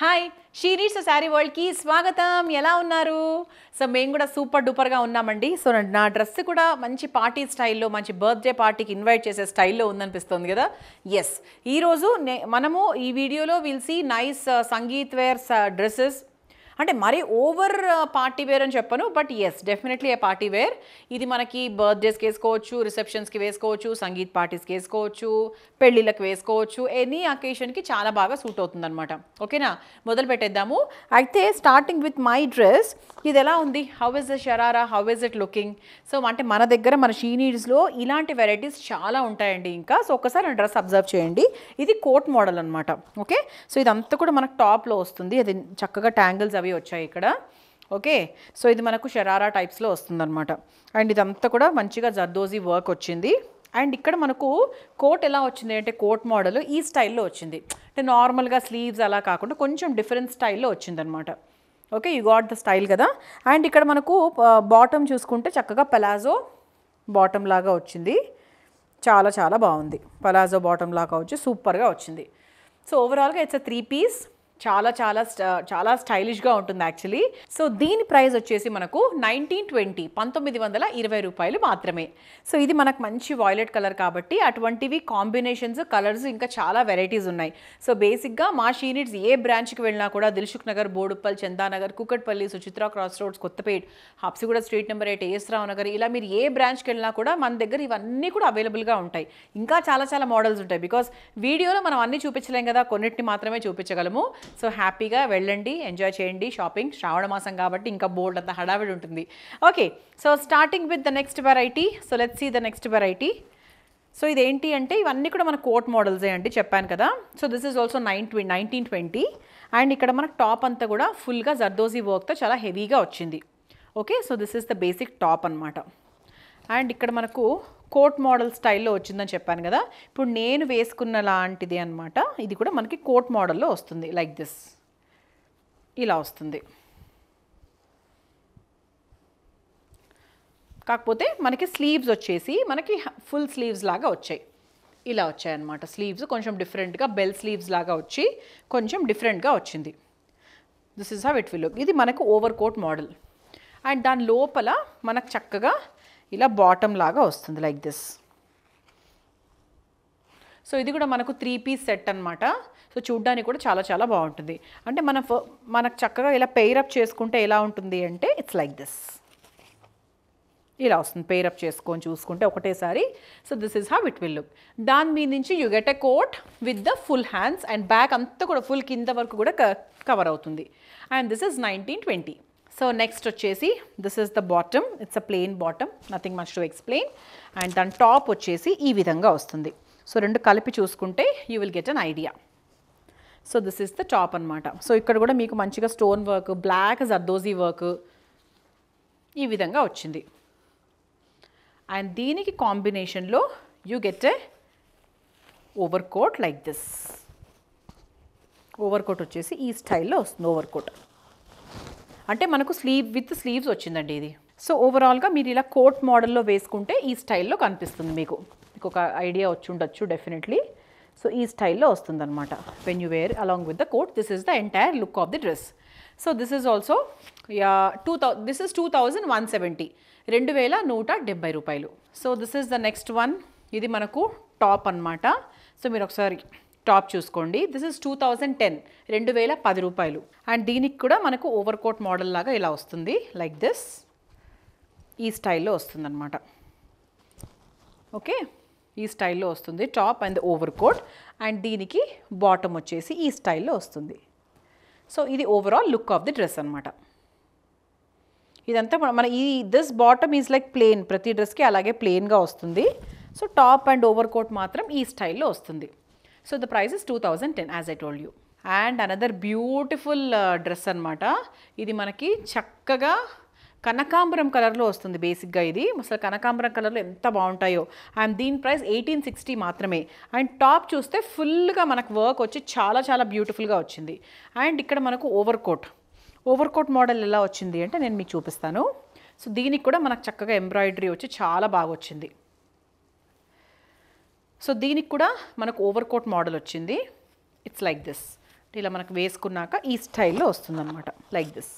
hi షీరీడ్స్ sari వరల్డ్కి స్వాగతం ఎలా ఉన్నారు సో మేము కూడా సూపర్ డూపర్గా ఉన్నామండి సో నా డ్రెస్ కూడా మంచి పార్టీ స్టైల్లో మంచి బర్త్డే పార్టీకి ఇన్వైట్ చేసే స్టైల్లో ఉందనిపిస్తుంది కదా ఎస్ ఈరోజు నే మనము ఈ వీడియోలో will see nice sangeet wear dresses అంటే మరీ ఓవర్ పార్టీ వేర్ అని చెప్పను but yes definitely a party wear ఇది మనకి బర్త్డేస్కి వేసుకోవచ్చు రిసెప్షన్స్కి వేసుకోవచ్చు సంగీత్ పార్టీస్కి వేసుకోవచ్చు పెళ్ళిళ్ళకి వేసుకోవచ్చు ఎనీ అకేషన్కి చాలా బాగా సూట్ అవుతుంది అనమాట ఓకేనా మొదలు పెట్టేద్దాము అయితే స్టార్టింగ్ విత్ మై డ్రెస్ ఇది ఎలా ఉంది how is the sharara how is it looking so అంటే మన దగ్గర మన షీనీడ్స్లో ఇలాంటి వెరైటీస్ చాలా ఉంటాయండి ఇంకా సో ఒకసారి డ్రెస్ అబ్జర్వ్ చేయండి ఇది కోట్ మోడల్ అనమాట ఓకే సో ఇదంతా కూడా మనకు టాప్లో వస్తుంది అది చక్కగా ట్యాంగిల్స్ అవి వచ్చాయి ఇక్కడ ఓకే సో ఇది మనకు షరారా టైప్స్లో వస్తుందన్నమాట అండ్ ఇదంతా కూడా మంచిగా జర్దోజీ వర్క్ వచ్చింది అండ్ ఇక్కడ మనకు కోట్ ఎలా వచ్చింది అంటే కోట్ మోడల్ ఈ స్టైల్లో వచ్చింది అంటే నార్మల్గా స్లీవ్స్ అలా కాకుండా కొంచెం డిఫరెంట్ స్టైల్లో వచ్చిందనమాట okay you got the style కదా అండ్ ఇక్కడ మనకు బాటమ్ చూసుకుంటే చక్కగా పలాజో బాటమ్ లాగా వచ్చింది చాలా చాలా బాగుంది పలాజో బాటమ్ లాగా వచ్చి సూపర్గా వచ్చింది సో ఓవరాల్గా ఇట్స్ అ త్రీ పీస్ చాలా చాలా చాలా స్టైలిష్గా ఉంటుంది యాక్చువల్లీ సో దీని ప్రైస్ వచ్చేసి మనకు నైన్టీన్ ట్వంటీ పంతొమ్మిది వందల ఇరవై రూపాయలు మాత్రమే సో ఇది మనకు మంచి వాయిలెట్ కలర్ కాబట్టి అటువంటివి కాంబినేషన్స్ కలర్స్ ఇంకా చాలా వెరైటీస్ ఉన్నాయి సో బేసిక్గా మా షీనిట్స్ ఏ బ్రాంచ్కి వెళ్ళినా కూడా Dilsukh Nagar Boduppal Chandanagar Kukatpally Suchitra cross roads Kothapet Habsiguda street number eight Rao Nagar ఇలా మీరు ఏ బ్రాంచ్కి వెళ్ళినా కూడా మన దగ్గర ఇవన్నీ కూడా అవైలబుల్గా ఉంటాయి ఇంకా చాలా చాలా మోడల్స్ ఉంటాయి బికాస్ వీడియోలో మనం అన్ని చూపించలేం కదా కొన్నిటిని మాత్రమే చూపించగలము సో హ్యాపీగా వెళ్ళండి ఎంజాయ్ చేయండి షాపింగ్ శ్రావణ మాసం కాబట్టి ఇంకా బోల్డ్ అంత హడావిడి ఉంటుంది okay so starting with the next variety so let see the next variety so ఇదేంటి అంటే ఇవన్నీ కూడా మన కోట్ మోడల్సే అండి చెప్పాను కదా so this is also nine ట్వీ నైన్టీన్ ట్వంటీ అండ్ ఇక్కడ మనకు టాప్ అంతా కూడా ఫుల్గా జర్దోజీ వర్క్తో చాలా హెవీగా వచ్చింది okay so this is the basic top అనమాట అండ్ ఇక్కడ మనకు కోట్ మోడల్ స్టైల్లో వచ్చిందని చెప్పాను కదా ఇప్పుడు నేను వేసుకున్న లాంటిది అనమాట ఇది కూడా మనకి కోట్ మోడల్లో వస్తుంది లైక్ దిస్ ఇలా వస్తుంది కాకపోతే మనకి స్లీవ్స్ వచ్చేసి మనకి ఫుల్ స్లీవ్స్ లాగా వచ్చాయి ఇలా వచ్చాయి అనమాట స్లీవ్స్ కొంచెం డిఫరెంట్గా బెల్ స్లీవ్స్ లాగా వచ్చి కొంచెం డిఫరెంట్గా వచ్చింది this is how it will look ఇది మనకు ఓవర్ కోట్ మోడల్ అండ్ దాని లోపల మనకు చక్కగా ఇలా బాటమ్ లాగా వస్తుంది లైక్ దిస్ సో ఇది కూడా మనకు త్రీ పీస్ సెట్ అనమాట సో చూడ్డానికి కూడా చాలా చాలా బాగుంటుంది అంటే మన మనకు చక్కగా ఇలా పెయిరప్ చేసుకుంటే ఎలా ఉంటుంది అంటే ఇట్స్ లైక్ దిస్ ఇలా వస్తుంది పేరప్ చేసుకొని చూసుకుంటే ఒకటేసారి so this is how it will look దాని మీద నుంచి you get a coat with the full hands and back అంతా కూడా ఫుల్ కింద వరకు కూడా కవర్ అవుతుంది and this is nineteen twenty so next వచ్చేసి this is the bottom it's a plain bottom nothing much to explain and దాని top వచ్చేసి ఈ విధంగా వస్తుంది సో రెండు కలిపి చూసుకుంటే you will get an idea so this is the top అనమాట సో ఇక్కడ కూడా మీకు మంచిగా stone work black zardozi work ఈ విధంగా వచ్చింది అండ్ దీనికి కాంబినేషన్లో you get a over coat like this over coat వచ్చేసి ఈ స్టైల్లో వస్తుంది ఓవర్ కోట్ అంటే మనకు స్లీవ్ విత్ స్లీవ్స్ వచ్చిందండి ఇది సో ఓవరాల్గా మీరు ఇలా కోట్ మోడల్లో వేసుకుంటే ఈ స్టైల్లో కనిపిస్తుంది మీకు మీకు ఒక ఐడియా వచ్చి ఉండొచ్చు డెఫినెట్లీ సో ఈ స్టైల్లో వస్తుందన్నమాట when you wear along with the coat this is the entire look of the dress so this is also yeah two thou this is two thousand one seventy రెండు వేల నూట డెబ్బై రూపాయలు so this is the next one ఇది మనకు top అనమాట so మీరు ఒకసారి టాప్ చూసుకోండి this is two thousand ten రెండు వేల పది రూపాయలు అండ్ దీనికి కూడా మనకు ఓవర్ కోట్ మోడల్ లాగా ఇలా వస్తుంది లైక్ దిస్ ఈ స్టైల్లో వస్తుంది అనమాట ఓకే ఈ స్టైల్లో వస్తుంది top and over coat and దీనికి బాటమ్ వచ్చేసి ఈ స్టైల్లో వస్తుంది సో ఇది overall look of the dress అనమాట ఇదంతా మన ఈ this bottom is like plain ప్రతి డ్రెస్కి అలాగే ప్లేన్గా వస్తుంది so top and over coat మాత్రం ఈ స్టైల్లో వస్తుంది so the price is two thousand ten as I told you and another beautiful dress అనమాట ఇది మనకి చక్కగా కనకాంబరం కలర్లో వస్తుంది బేసిక్గా ఇది అసలు కనకాంబరం కలర్లో ఎంత బాగుంటాయో అండ్ దీని ప్రైస్ ఎయిటీన్ సిక్స్టీ మాత్రమే అండ్ టాప్ చూస్తే ఫుల్గా మనకు వర్క్ వచ్చి చాలా చాలా బ్యూటిఫుల్గా వచ్చింది అండ్ ఇక్కడ మనకు over coat over coat model ఎలా వచ్చింది అంటే నేను మీకు చూపిస్తాను సో దీనికి కూడా మనకు చక్కగా ఎంబ్రాయిడరీ వచ్చి చాలా బాగా వచ్చింది సో దీనికి కూడా మనకు ఓవర్ కోట్ మోడల్ వచ్చింది ఇట్స్ లైక్ దిస్ ఇలా మనకు వేసుకున్నాక ఈ స్టైల్లో వస్తుందన్నమాట లైక్ దిస్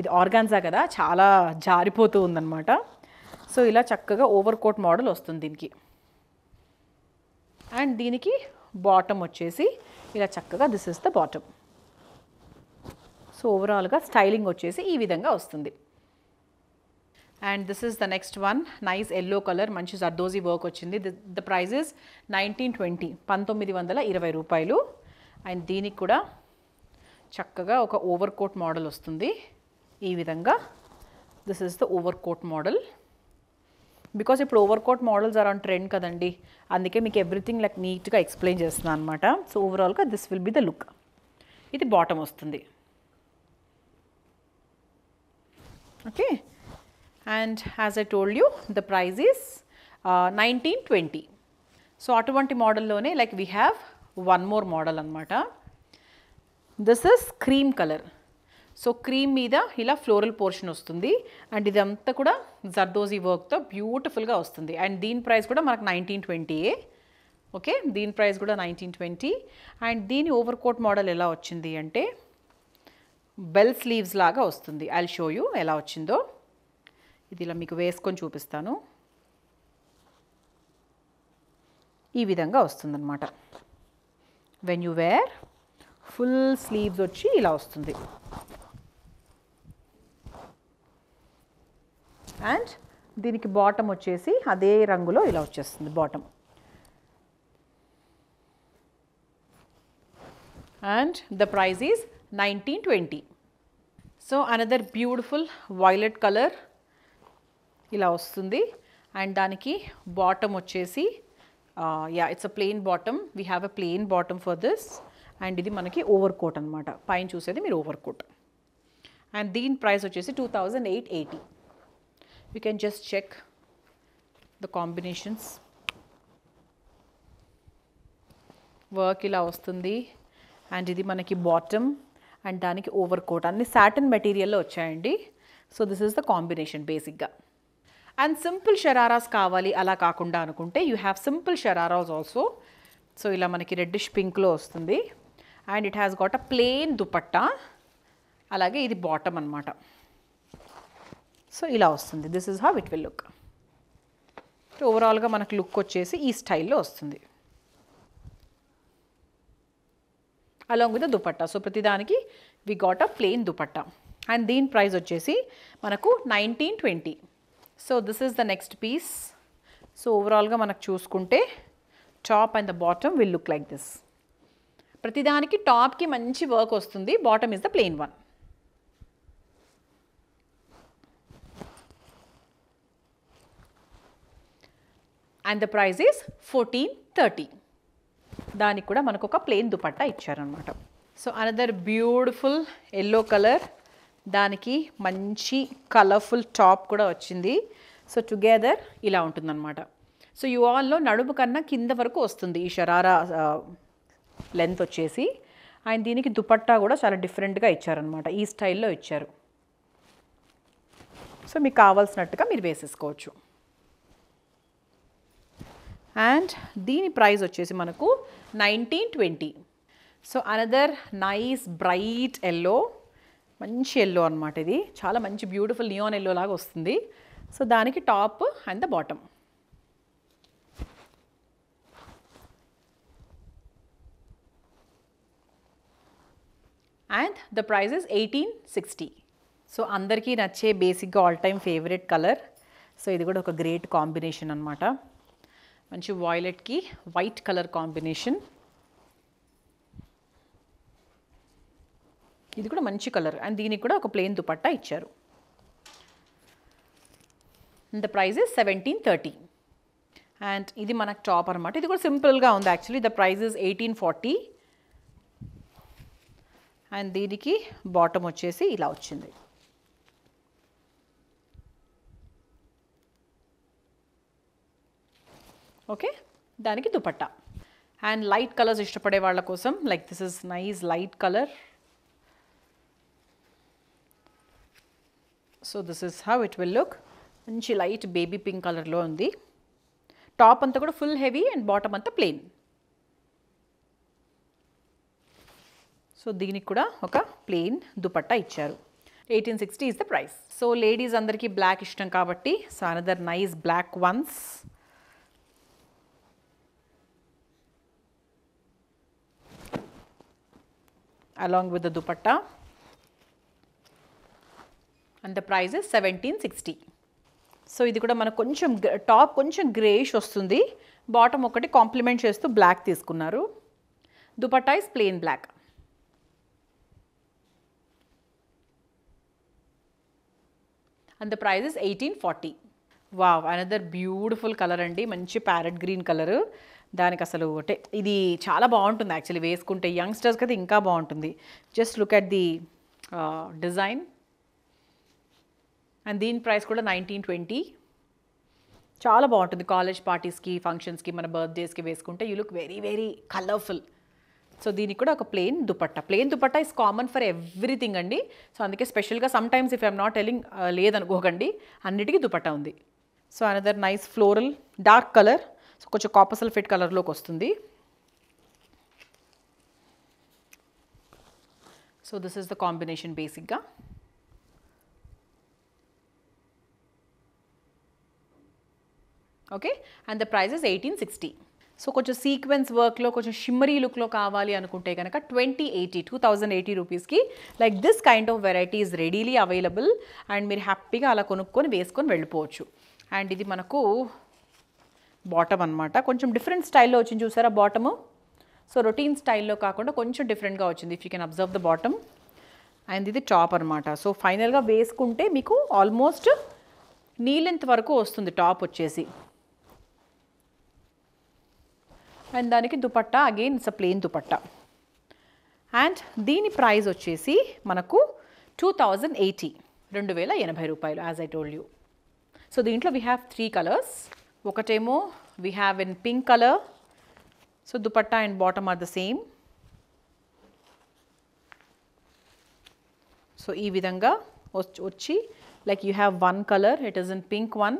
ఇది ఆర్గాన్జా కదా చాలా జారిపోతూ ఉందన్నమాట సో ఇలా చక్కగా ఓవర్ కోట్ మోడల్ వస్తుంది దీనికి అండ్ దీనికి బాటమ్ వచ్చేసి ఇలా చక్కగా this is the bottom so ఓవరాల్గా స్టైలింగ్ వచ్చేసి ఈ విధంగా వస్తుంది and this is the next one nice yellow colour మంచి జర్దోజీ వర్క్ వచ్చింది the price is nineteen twenty పంతొమ్మిది వందల ఇరవై రూపాయలు అండ్ దీనికి కూడా చక్కగా ఒక ఓవర్ కోట్ మోడల్ వస్తుంది ఈ విధంగా this is the over coat model because ఇప్పుడు over coat models are on trend కదండి అందుకే మీకు ఎవ్రీథింగ్ లైక్ నీట్గా ఎక్స్ప్లెయిన్ చేస్తున్నాను అనమాట సో ఓవరాల్గా this will be the look ఇది బాటమ్ వస్తుంది okay and as I told you the price is nineteen twenty so అటువంటి మోడల్లోనే like we have one more model అనమాట this is cream colour so cream మీద ఇలా floral portion వస్తుంది and ఇదంతా కూడా జర్దోజీ వర్క్తో బ్యూటిఫుల్గా వస్తుంది అండ్ దీని ప్రైస్ కూడా మనకు నైన్టీన్ ట్వంటీయే ఓకే దీని ప్రైస్ కూడా నైన్టీన్ ట్వంటీ అండ్ దీని ఓవర్ కోట్ మోడల్ ఎలా వచ్చింది అంటే బెల్ స్లీవ్స్ లాగా వస్తుంది ఐ షో యూ ఎలా వచ్చిందో ఇది ఇలా మీకు వేసుకొని చూపిస్తాను ఈ విధంగా వస్తుందన్నమాట when you wear full sleeves వచ్చి ఇలా వస్తుంది అండ్ దీనికి బాటమ్ వచ్చేసి అదే రంగులో ఇలా వచ్చేస్తుంది bottom and the price is nineteen twenty so another beautiful violet colour ఇలా వస్తుంది అండ్ దానికి బాటమ్ వచ్చేసి yeah it's a plain bottom we have a plain bottom for this and ఇది మనకి ఓవర్ కోట్ అనమాట పైన చూసేది మీరు ఓవర్ కోట్ అండ్ దీని ప్రైస్ వచ్చేసి two thousand eight eighty you can just check the combinations work ఇలా వస్తుంది అండ్ ఇది మనకి బాటమ్ అండ్ దానికి ఓవర్ కోట్ అన్ని సాటన్ మెటీరియల్లో వచ్చాయండి so this is the combination బేసిక్గా అండ్ సింపుల్ షరారాస్ కావాలి అలా కాకుండా అనుకుంటే you have simple shararas also so ఇలా మనకి రెడ్డిష్ పింక్లో వస్తుంది and it has got a plain dupatta అలాగే ఇది బాటమ్ అనమాట సో ఇలా వస్తుంది this is how it will look ఓవరాల్గా మనకు లుక్ వచ్చేసి ఈ స్టైల్లో వస్తుంది అలాంగ్ విత్ దుపట్టా సో ప్రతిదానికి we got a plain dupatta and దీని ప్రైస్ వచ్చేసి మనకు nineteen twenty so this is the next piece so ఓవరాల్గా మనకు చూసుకుంటే top and the bottom will look like this ప్రతిదానికి టాప్కి మంచి వర్క్ వస్తుంది bottom is the plain one and the price is fourteen thirty దానికి కూడా మనకు ఒక ప్లెయిన్ దుపట్టా ఇచ్చారనమాట so another beautiful yellow colour దానికి మంచి కలర్ఫుల్ టాప్ కూడా వచ్చింది సో టుగెదర్ ఇలా ఉంటుందన్నమాట సో యు ఆల్లో నడుము కన్నా కింద వరకు వస్తుంది ఈ షరారా లెంత్ వచ్చేసి ఆయన దీనికి దుపట్టా కూడా చాలా డిఫరెంట్గా ఇచ్చారనమాట ఈ స్టైల్లో ఇచ్చారు సో మీకు కావాల్సినట్టుగా మీరు వేసేసుకోవచ్చు అండ్ దీని ప్రైస్ వచ్చేసి మనకు nineteen twenty so another nice bright yellow మంచి ఎల్లో అనమాట ఇది చాలా మంచి బ్యూటిఫుల్ నియోన్ ఎల్లో లాగా వస్తుంది సో దానికి top and the bottom and the price is eighteen sixty so అందరికీ నచ్చే బేసిక్గా all time favourite colour so ఇది కూడా ఒక గ్రేట్ కాంబినేషన్ అనమాట మంచి వాయిలెట్కి వైట్ కలర్ కాంబినేషన్ ఇది కూడా మంచి కలర్ అండ్ దీనికి కూడా ఒక ప్లెయిన్ దుపట్టా ఇచ్చారు the price is seventeen thirty and ఇది మనకు టాప్ అనమాట ఇది కూడా సింపుల్గా ఉంది actually the price is eighteen forty and దీనికి బాటమ్ వచ్చేసి ఇలా వచ్చింది ఓకే దానికి దుపట్టా అండ్ లైట్ కలర్స్ ఇష్టపడే వాళ్ళ కోసం like this is nice light colour so this is how it will look మంచి లైట్ బేబీ పింక్ కలర్లో ఉంది టాప్ అంతా కూడా ఫుల్ హెవీ అండ్ బాటమ్ అంతా ప్లెయిన్ సో దీనికి కూడా ఒక ప్లెయిన్ దుపట్టా ఇచ్చారు eighteen sixty is the price so ladies అందరికీ బ్లాక్ ఇష్టం కాబట్టి so another nice black ones along with the dupatta and the price seventeen sixty so ఇది కూడా మనకు కొంచెం టాప్ కొంచెం గ్రేష్ వస్తుంది బాటమ్ ఒకటి కాంప్లిమెంట్ చేస్తూ బ్లాక్ తీసుకున్నారు dupatta is plain black and the price eighteen forty wow another beautiful colour అండి మంచి ప్యారెట్ గ్రీన్ కలర్ దానికి అసలు ఒకటే ఇది చాలా బాగుంటుంది యాక్చువల్లీ వేసుకుంటే యంగ్స్టర్స్కి కదా ఇంకా బాగుంటుంది just look at the design and దీని ప్రైస్ కూడా నైన్టీన్ ట్వంటీ చాలా బాగుంటుంది కాలేజ్ పార్టీస్కి ఫంక్షన్స్కి మన బర్త్డేస్కి వేసుకుంటే you look very very colourful so దీనికి కూడా ఒక plain dupatta plain dupatta is common for everything అండి సో అందుకే స్పెషల్గా sometimes if I'm not telling లేదనుకోకండి అన్నిటికీ దుపట్టా ఉంది so another nice floral dark colour so కొంచెం కాపసల్ ఫిట్ కలర్లోకి వస్తుంది so this is the combination బేసిక్గా okay and the prices eighteen sixty so కొంచెం సీక్వెన్స్ వర్క్లో కొంచెం షిమ్మరీ లుక్లో కావాలి అనుకుంటే కనుక twenty eighty two thousand eighty రూపీస్కి like this kind of variety is readily available and మీరు హ్యాపీగా అలా కొనుక్కొని వేసుకొని వెళ్ళిపోవచ్చు అండ్ ఇది మనకు బాటమ్ అనమాట కొంచెం డిఫరెంట్ స్టైల్లో వచ్చింది చూసారా బాటము సో రొటీన్ స్టైల్లో కాకుండా కొంచెం డిఫరెంట్గా వచ్చింది if you can observe the bottom and ఇది టాప్ అనమాట సో ఫైనల్గా వేసుకుంటే మీకు ఆల్మోస్ట్ నీ లెంత్ వరకు వస్తుంది టాప్ వచ్చేసి అండ్ దానికి dupatta again it's plain dupatta and దీని ప్రైస్ వచ్చేసి మనకు టూ థౌజండ్ ఎయిటీ రెండు వేల ఎనభై రూపాయలు as I told you so దీంట్లో వీ హ్యావ్ త్రీ కలర్స్ ఒకటేమో we have in pink colour so dupatta and bottom are the same so ఈ విధంగా వచ్చి like you have one colour it is in pink one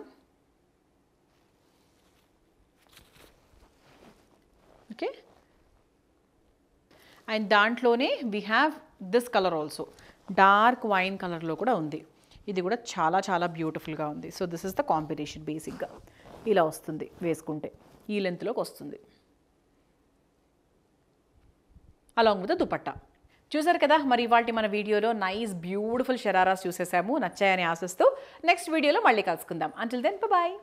and దాంట్లోనే we have this colour also dark wine కలర్లో కూడా ఉంది ఇది కూడా చాలా చాలా బ్యూటిఫుల్గా ఉంది so this is the combination బేసిక్గా ఇలా వస్తుంది వేసుకుంటే ఈ లెంత్లోకి వస్తుంది అలాంగ్ విత్ దుపట్టా చూసారు కదా మరి ఇవాళ మన వీడియోలో నైస్ బ్యూటిఫుల్ షరారాస్ చూసేసాము నచ్చాయని ఆశిస్తూ నెక్స్ట్ వీడియోలో మళ్ళీ కలుసుకుందాం అంటిల్ దెన్ బాయ్